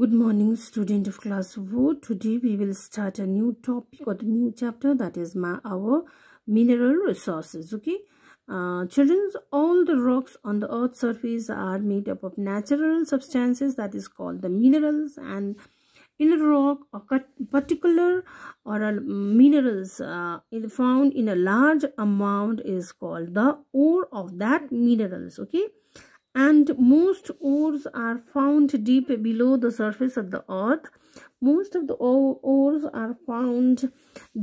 good morning student of class 4 today we will start a new topic or the new chapter that is my, our mineral resources okay uh, children all the rocks on the earth's surface are made up of natural substances that is called the minerals and in a rock a particular or a minerals uh, found in a large amount is called the ore of that minerals okay and most ores are found deep below the surface of the earth most of the ores are found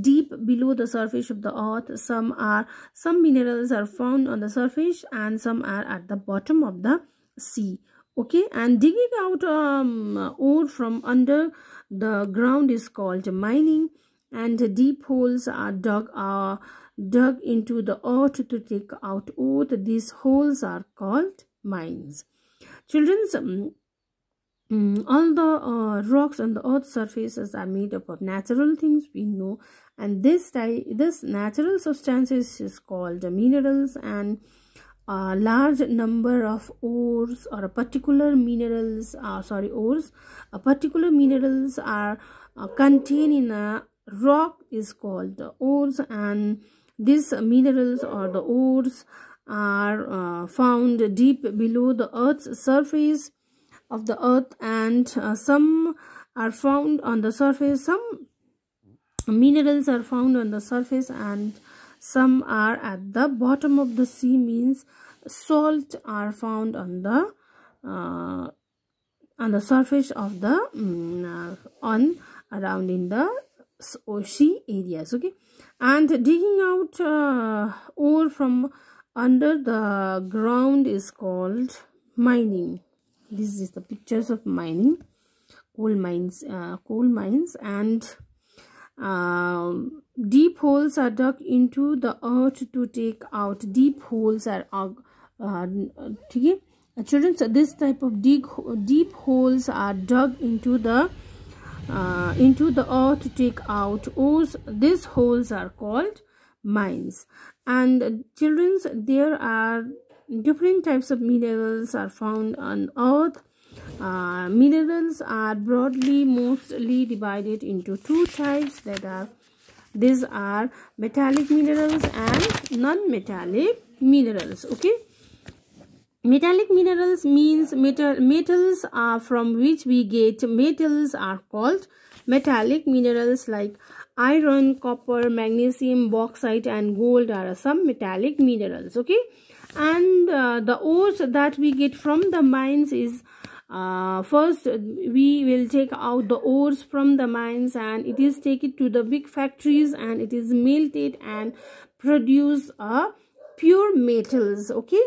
deep below the surface of the earth some are some minerals are found on the surface and some are at the bottom of the sea okay and digging out um, ore from under the ground is called mining and deep holes are dug are uh, dug into the earth to take out ore these holes are called mines. Children's um, um, all the uh, rocks on the earth's surfaces are made up of natural things we know and this this natural substances is called minerals and a uh, large number of ores or particular minerals uh, sorry ores a particular minerals are uh, contained in a rock is called ores and these minerals or the ores are uh, found deep below the earth's surface of the earth and uh, some are found on the surface some minerals are found on the surface and some are at the bottom of the sea means salt are found on the uh, on the surface of the um, on around in the ocean areas okay and digging out uh, ore from under the ground is called mining this is the pictures of mining coal mines uh, coal mines and um, deep holes are dug into the earth to take out deep holes are uh, uh okay children so this type of deep deep holes are dug into the uh, into the earth to take out ores these holes are called Mines and children's there are different types of minerals are found on earth uh, minerals are broadly mostly divided into two types that are these are metallic minerals and non-metallic minerals okay metallic minerals means metal metals are from which we get metals are called metallic minerals like Iron, copper, magnesium, bauxite and gold are some metallic minerals. Okay. And uh, the ores that we get from the mines is uh, first we will take out the ores from the mines and it is taken to the big factories and it is melted and produce a uh, pure metals. Okay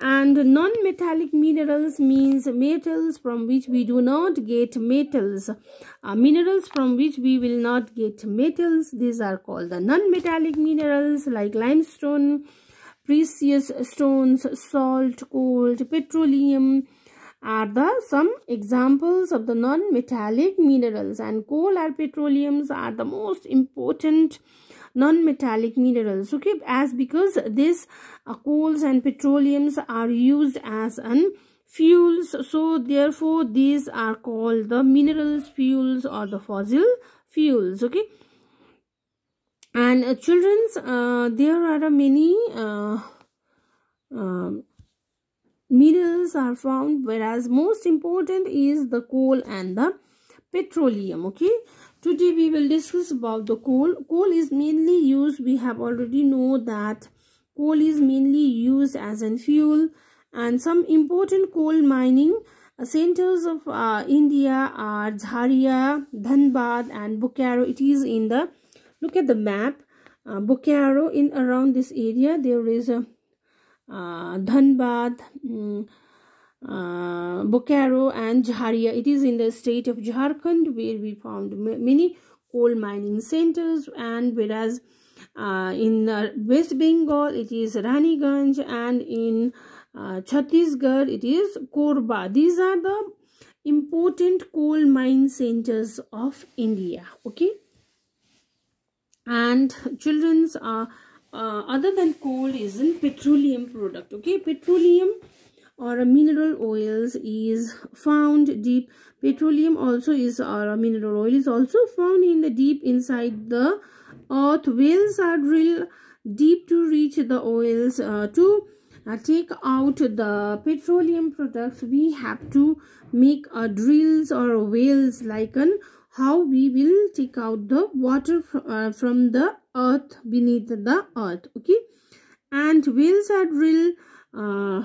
and non-metallic minerals means metals from which we do not get metals uh, minerals from which we will not get metals these are called the non-metallic minerals like limestone precious stones salt gold petroleum are the some examples of the non-metallic minerals and coal or petroleums are the most important non-metallic minerals okay as because these uh, coals and petroleums are used as an fuels so therefore these are called the minerals fuels or the fossil fuels okay and uh, children's uh, there are many uh, um, minerals are found whereas most important is the coal and the petroleum okay today we will discuss about the coal coal is mainly used we have already know that coal is mainly used as a fuel and some important coal mining uh, centers of uh, India are Jharia, Dhanbad and Bokaro. It is in the, look at the map, uh, Bokaro in around this area. There is a Dhanbad, Bokaro and Jharia. It is in the state of Jharkhand where we found many coal mining centers and whereas uh, in uh, West Bengal it is Raniganj and in uh, Chhattisgarh it is Korba. These are the important coal mine centers of India. Okay. And children's are uh, other than coal is in petroleum product okay petroleum or mineral oils is found deep petroleum also is or mineral oil is also found in the deep inside the earth wells are drilled deep to reach the oils uh, to uh, take out the petroleum products we have to make uh, drills or wells like an how we will take out the water fr uh, from the earth beneath the earth okay and whales are drill, uh,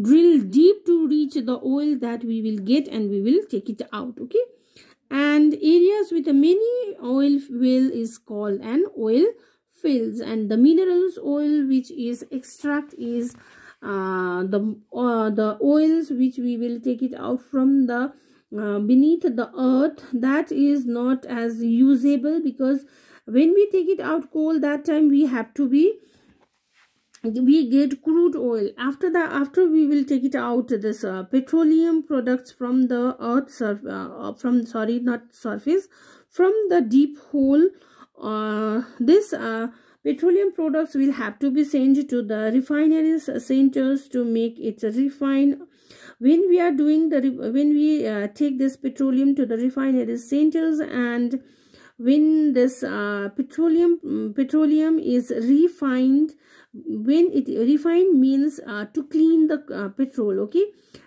drill deep to reach the oil that we will get and we will take it out okay and areas with many oil well is called an oil fields and the minerals oil which is extract is uh, the uh, the oils which we will take it out from the uh, beneath the earth that is not as usable because when we take it out cold that time we have to be we get crude oil after that after we will take it out this uh, petroleum products from the earth surf, uh, uh from sorry not surface from the deep hole uh, this uh, petroleum products will have to be sent to the refineries uh, centers to make it refined when we are doing the when we take this petroleum to the refineries centers and when this uh, petroleum mm, petroleum is refined when it refined means uh, to clean the uh, petrol okay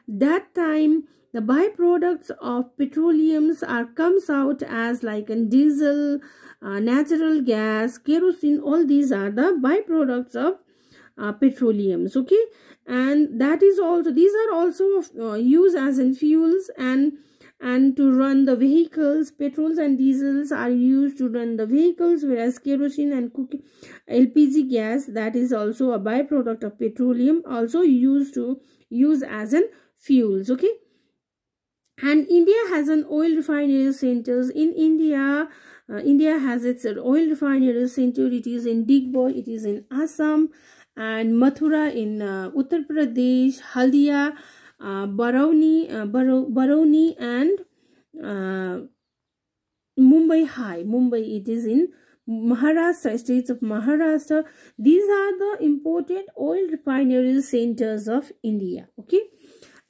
that time the byproducts of petroleums are comes out as like in diesel uh, natural gas kerosene all these are the byproducts of uh, petroleums okay and that is also these are also uh, used as in fuels and and to run the vehicles petrols and diesels are used to run the vehicles whereas kerosene and cooking lpg gas that is also a byproduct of petroleum also used to use as an fuels okay and india has an oil refinery centers in india uh, india has its oil refinery center it is in digboy it is in assam and mathura in uh, uttar pradesh haldia uh, Barauni, uh, Barauni and uh, Mumbai High. Mumbai, it is in Maharashtra, states of Maharashtra. These are the important oil refinery centers of India. Okay.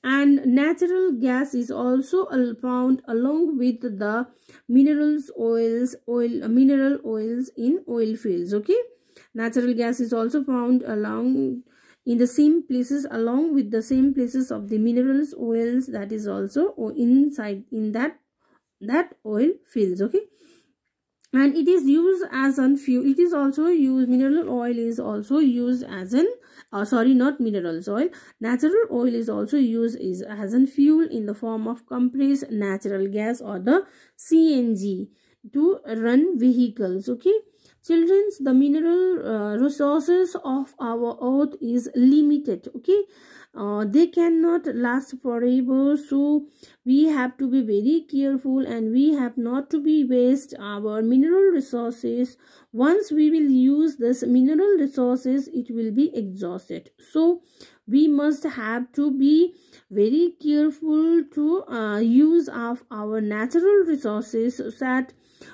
And natural gas is also found along with the minerals, oils, oil, mineral oils in oil fields. Okay. Natural gas is also found along in the same places along with the same places of the minerals oils that is also inside in that that oil fields okay and it is used as an fuel it is also used mineral oil is also used as an uh, sorry not minerals oil natural oil is also used is, as an fuel in the form of compressed natural gas or the cng to run vehicles okay children the mineral uh, resources of our earth is limited okay uh, they cannot last forever so we have to be very careful and we have not to be waste our mineral resources once we will use this mineral resources it will be exhausted so we must have to be very careful to uh, use of our natural resources so that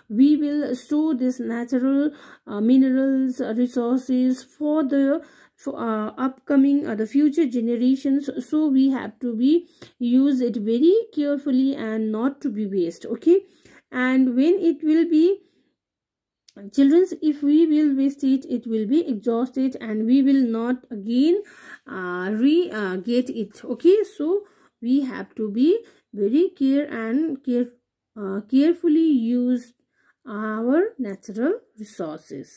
we will store these natural uh, minerals uh, resources for the for uh, upcoming or uh, the future generations so we have to be use it very carefully and not to be waste okay and when it will be children if we will waste it it will be exhausted and we will not again uh, re uh, get it okay so we have to be very care and care uh, carefully use our natural resources